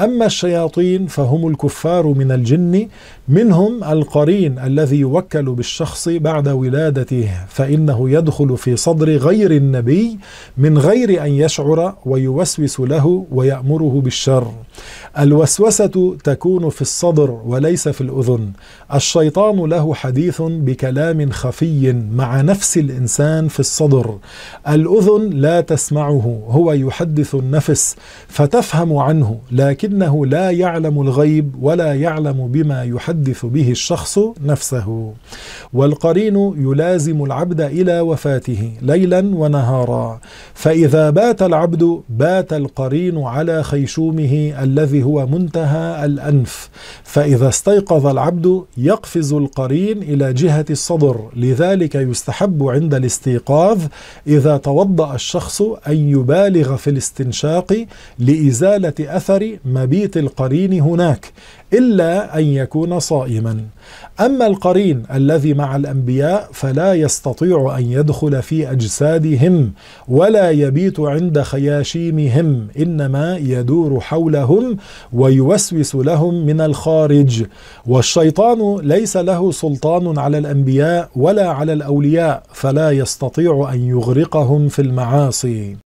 أما الشياطين فهم الكفار من الجن منهم القرين الذي يوكل بالشخص بعد ولادته فإنه يدخل في صدر غير النبي من غير أن يشعر ويوسوس له ويأمره بالشر الوسوسة تكون في الصدر وليس في الأذن الشيطان له حديث بكلام خفي مع نفس الإنسان في الصدر الأذن لا تسمعه هو يحدث النفس فتفهم عنه لكن فإنه لا يعلم الغيب ولا يعلم بما يحدث به الشخص نفسه والقرين يلازم العبد إلى وفاته ليلا ونهارا فإذا بات العبد بات القرين على خيشومه الذي هو منتهى الأنف فإذا استيقظ العبد يقفز القرين إلى جهة الصدر لذلك يستحب عند الاستيقاظ إذا توضأ الشخص أن يبالغ في الاستنشاق لإزالة أثر ما مبيت القرين هناك إلا أن يكون صائما أما القرين الذي مع الأنبياء فلا يستطيع أن يدخل في أجسادهم ولا يبيت عند خياشيمهم إنما يدور حولهم ويوسوس لهم من الخارج والشيطان ليس له سلطان على الأنبياء ولا على الأولياء فلا يستطيع أن يغرقهم في المعاصي